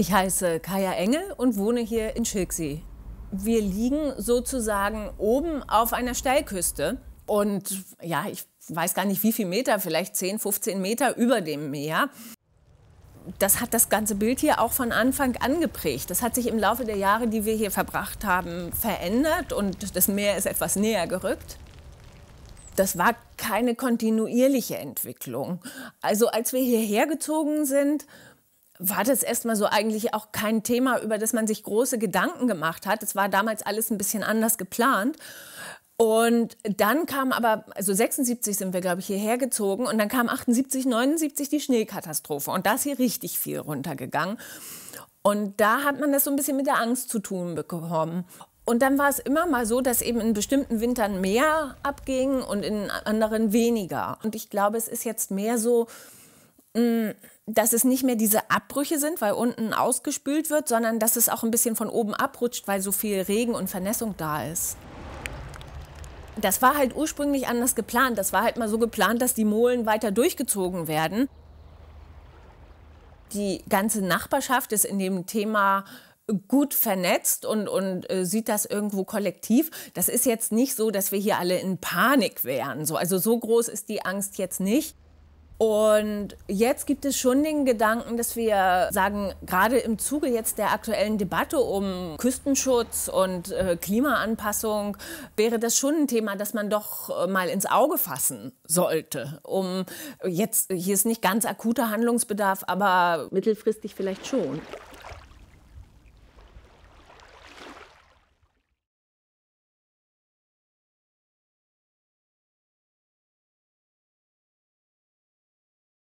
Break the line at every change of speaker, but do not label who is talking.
Ich heiße Kaya Engel und wohne hier in Schilksee. Wir liegen sozusagen oben auf einer Steilküste und ja, ich weiß gar nicht wie viele Meter, vielleicht 10, 15 Meter über dem Meer. Das hat das ganze Bild hier auch von Anfang an geprägt. Das hat sich im Laufe der Jahre, die wir hier verbracht haben, verändert und das Meer ist etwas näher gerückt das war keine kontinuierliche Entwicklung. Also als wir hierher gezogen sind, war das erstmal so eigentlich auch kein Thema, über das man sich große Gedanken gemacht hat. Es war damals alles ein bisschen anders geplant. Und dann kam aber, also 76 sind wir, glaube ich, hierher gezogen und dann kam 78, 79 die Schneekatastrophe und da ist hier richtig viel runtergegangen. Und da hat man das so ein bisschen mit der Angst zu tun bekommen. Und dann war es immer mal so, dass eben in bestimmten Wintern mehr abging und in anderen weniger. Und ich glaube, es ist jetzt mehr so, mh, mm, dass es nicht mehr diese Abbrüche sind, weil unten ausgespült wird, sondern dass es auch ein bisschen von oben abrutscht, weil so viel Regen und Vernässung da ist. Das war halt ursprünglich anders geplant. Das war halt mal so geplant, dass die Molen weiter durchgezogen werden. Die ganze Nachbarschaft ist in dem Thema gut vernetzt und, und äh, sieht das irgendwo kollektiv. Das ist jetzt nicht so, dass wir hier alle in Panik wären. So, also so groß ist die Angst jetzt nicht. Und jetzt gibt es schon den Gedanken, dass wir sagen, gerade im Zuge jetzt der aktuellen Debatte um Küstenschutz und äh, Klimaanpassung wäre das schon ein Thema, das man doch äh, mal ins Auge fassen sollte. Um jetzt hier ist nicht ganz akuter Handlungsbedarf, aber mittelfristig vielleicht schon.